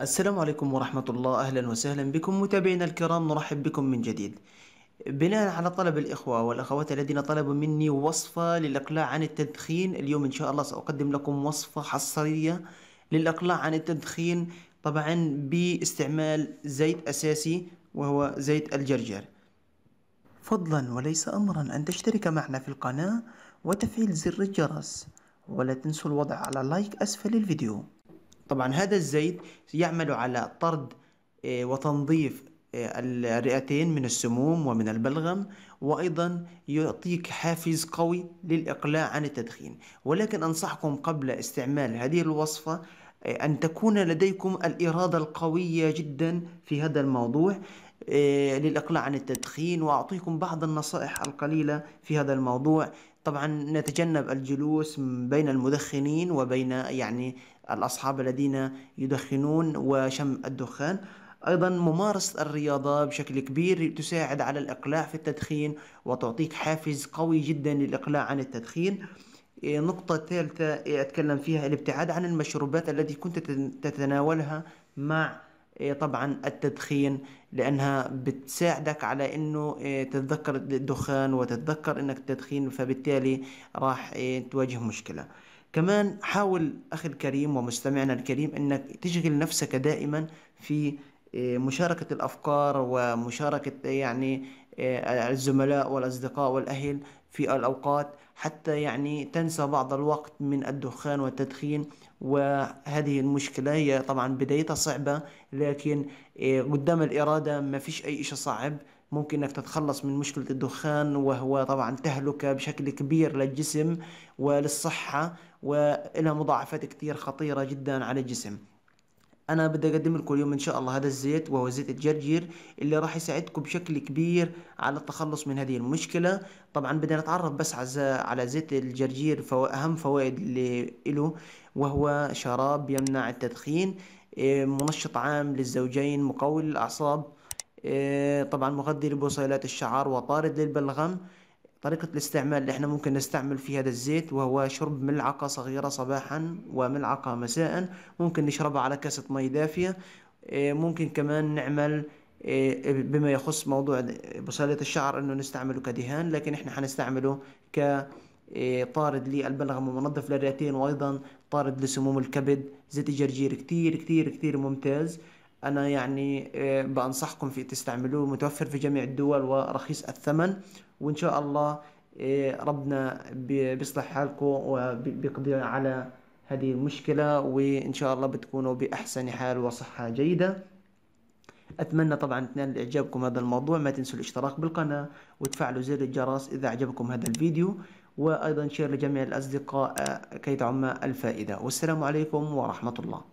السلام عليكم ورحمة الله أهلا وسهلا بكم متابعينا الكرام نرحب بكم من جديد بناء على طلب الإخوة والأخوات الذين طلبوا مني وصفة للإقلاع عن التدخين اليوم إن شاء الله سأقدم لكم وصفة حصرية للإقلاع عن التدخين طبعا باستعمال زيت أساسي وهو زيت الجرجر فضلا وليس أمرا أن تشترك معنا في القناة وتفعيل زر الجرس ولا تنسوا الوضع على لايك أسفل الفيديو طبعا هذا الزيت يعمل على طرد آه، وتنظيف آه، الرئتين من السموم ومن البلغم وأيضا يعطيك حافز قوي للإقلاع عن التدخين ولكن أنصحكم قبل استعمال هذه الوصفة آه، أن تكون لديكم الإرادة القوية جدا في هذا الموضوع للإقلاع عن التدخين وأعطيكم بعض النصائح القليلة في هذا الموضوع طبعا نتجنب الجلوس بين المدخنين وبين يعني الأصحاب الذين يدخنون وشم الدخان أيضا ممارسة الرياضة بشكل كبير تساعد على الإقلاع في التدخين وتعطيك حافز قوي جدا للإقلاع عن التدخين إيه، نقطة ثالثة إيه، أتكلم فيها الابتعاد عن المشروبات التي كنت تتناولها مع إيه، طبعا التدخين لانها بتساعدك على انه إيه، تتذكر الدخان وتتذكر انك تدخين فبالتالي راح إيه، تواجه مشكله كمان حاول اخي الكريم ومستمعنا الكريم انك تشغل نفسك دائما في آه، مشاركة الأفكار ومشاركة يعني آه، الزملاء والأصدقاء والأهل في الأوقات حتى يعني تنسى بعض الوقت من الدخان والتدخين وهذه المشكلة هي طبعا بدايتها صعبة لكن آه، قدام الإرادة ما فيش أي شيء صعب ممكن انك تتخلص من مشكلة الدخان وهو طبعا تهلكة بشكل كبير للجسم وللصحة وإلها مضاعفات كتير خطيرة جدا على الجسم انا بدي اقدم لكم اليوم ان شاء الله هذا الزيت وهو زيت الجرجير اللي راح يساعدكم بشكل كبير على التخلص من هذه المشكلة طبعا بدنا نتعرف بس على زيت الجرجير فهو اهم فوائد اللي له وهو شراب يمنع التدخين آه، منشط عام للزوجين مقوي للاعصاب آه، طبعا مغذي لبصيلات الشعر وطارد للبلغم طريقة الاستعمال اللي احنا ممكن نستعمل في هذا الزيت وهو شرب ملعقة صغيرة صباحا وملعقة مساء ممكن نشربها على كاسة مي دافية إيه، ممكن كمان نعمل إيه، بما يخص موضوع بصيلة الشعر انه نستعمله كدهان لكن احنا حنستعمله ك إيه، طارد للبلغم ومنظف للرئتين وايضا طارد لسموم الكبد زيت الجرجير كتير كتير كتير ممتاز انا يعني آه، بانصحكم في تستعملوه متوفر في جميع الدول ورخيص الثمن وان شاء الله آه، ربنا بيصلح حالكم وبيقضي على هذه المشكلة وإن شاء الله بتكونوا بأحسن حال وصحة جيدة أتمنى طبعا تنال إعجابكم هذا الموضوع ما تنسوا الاشتراك بالقناة وتفعلوا زر الجرس إذا أعجبكم هذا الفيديو وأيضا شير لجميع الأصدقاء آه، كي تعم الفائدة والسلام عليكم ورحمة الله